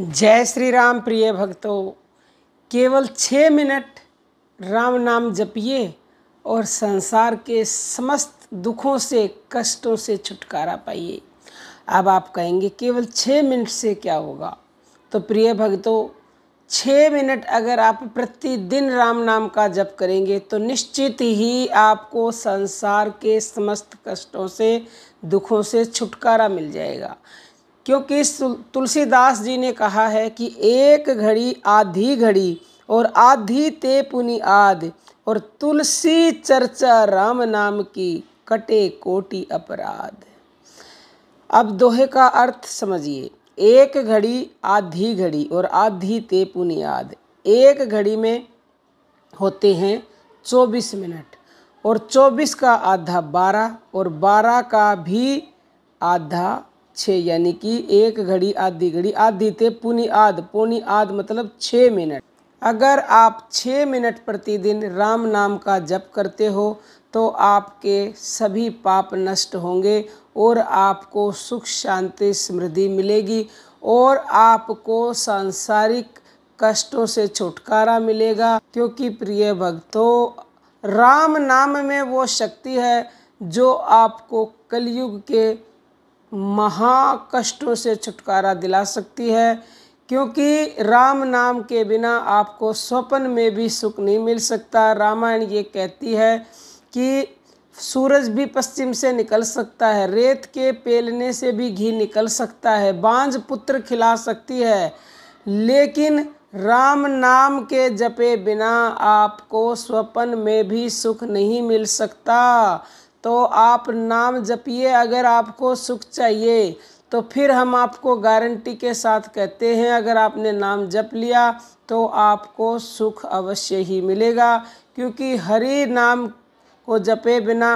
जय श्री राम प्रिय भक्तों केवल छः मिनट राम नाम जपिए और संसार के समस्त दुखों से कष्टों से छुटकारा पाइए अब आप कहेंगे केवल छः मिनट से क्या होगा तो प्रिय भक्तों छः मिनट अगर आप प्रतिदिन राम नाम का जप करेंगे तो निश्चित ही आपको संसार के समस्त कष्टों से दुखों से छुटकारा मिल जाएगा क्योंकि तुलसीदास जी ने कहा है कि एक घड़ी आधी घड़ी और आधी ते पुनि आद और तुलसी चर्चा राम नाम की कटे कोटि अपराध अब दोहे का अर्थ समझिए एक घड़ी आधी घड़ी और आधी ते पुनि आद एक घड़ी में होते हैं चौबीस मिनट और चौबीस का आधा बारह और बारह का भी आधा छः यानी कि एक घड़ी आधी घड़ी आधी ते पुनी आध पुनी आध मतलब छः मिनट अगर आप छः मिनट प्रतिदिन राम नाम का जप करते हो तो आपके सभी पाप नष्ट होंगे और आपको सुख शांति समृद्धि मिलेगी और आपको सांसारिक कष्टों से छुटकारा मिलेगा क्योंकि प्रिय भक्तों राम नाम में वो शक्ति है जो आपको कलयुग के महाकष्टों से छुटकारा दिला सकती है क्योंकि राम नाम के बिना आपको स्वप्न में भी सुख नहीं मिल सकता रामायण ये कहती है कि सूरज भी पश्चिम से निकल सकता है रेत के पेलने से भी घी निकल सकता है बांझ पुत्र खिला सकती है लेकिन राम नाम के जपे बिना आपको स्वप्न में भी सुख नहीं मिल सकता तो आप नाम जपिए अगर आपको सुख चाहिए तो फिर हम आपको गारंटी के साथ कहते हैं अगर आपने नाम जप लिया तो आपको सुख अवश्य ही मिलेगा क्योंकि हरि नाम को जपे बिना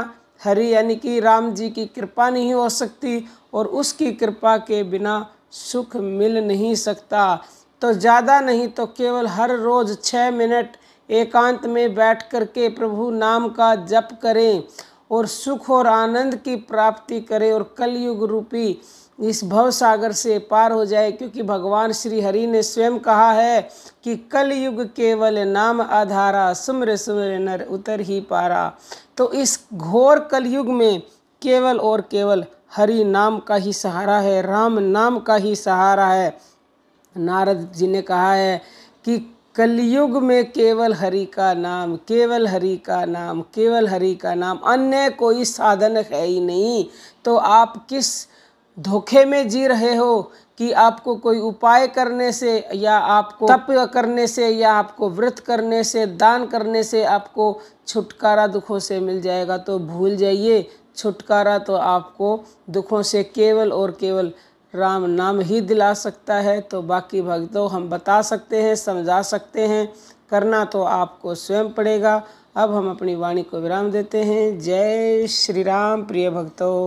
हरि यानी कि राम जी की कृपा नहीं हो सकती और उसकी कृपा के बिना सुख मिल नहीं सकता तो ज़्यादा नहीं तो केवल हर रोज़ छः मिनट एकांत में बैठ कर के प्रभु नाम का जप करें और सुख और आनंद की प्राप्ति करे और कलयुग रूपी इस भव सागर से पार हो जाए क्योंकि भगवान श्री हरि ने स्वयं कहा है कि कलयुग केवल नाम आधारा सुमर सुमर नर उतर ही पारा तो इस घोर कलयुग में केवल और केवल हरि नाम का ही सहारा है राम नाम का ही सहारा है नारद जी ने कहा है कि कलयुग में केवल हरि का नाम केवल हरि का नाम केवल हरि का नाम अन्य कोई साधन है ही नहीं तो आप किस धोखे में जी रहे हो कि आपको कोई उपाय करने से या आपको तप करने से या आपको व्रत करने से दान करने से आपको छुटकारा दुखों से मिल जाएगा तो भूल जाइए छुटकारा तो आपको दुखों से केवल और केवल राम नाम ही दिला सकता है तो बाकी भक्तों हम बता सकते हैं समझा सकते हैं करना तो आपको स्वयं पड़ेगा अब हम अपनी वाणी को विराम देते हैं जय श्री राम प्रिय भक्तों